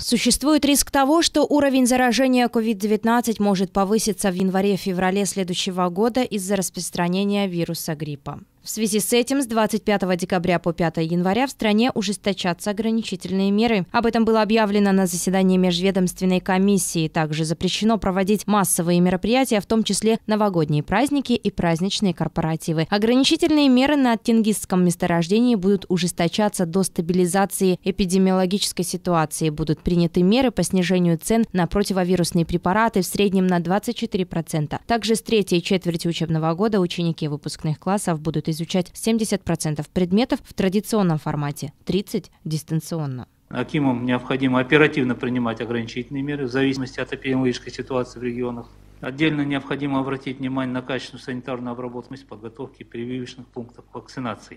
Существует риск того, что уровень заражения COVID-19 может повыситься в январе-феврале следующего года из-за распространения вируса гриппа. В связи с этим с 25 декабря по 5 января в стране ужесточатся ограничительные меры. Об этом было объявлено на заседании межведомственной комиссии. Также запрещено проводить массовые мероприятия, в том числе новогодние праздники и праздничные корпоративы. Ограничительные меры на тенгизском месторождении будут ужесточаться до стабилизации эпидемиологической ситуации. Будут приняты меры по снижению цен на противовирусные препараты в среднем на 24%. Также с третьей четверти учебного года ученики выпускных классов будут изучать 70% предметов в традиционном формате, 30% дистанционно. Акимам необходимо оперативно принимать ограничительные меры в зависимости от эпидемиологической ситуации в регионах. Отдельно необходимо обратить внимание на качественную санитарную обработку подготовки прививочных пунктов вакцинации.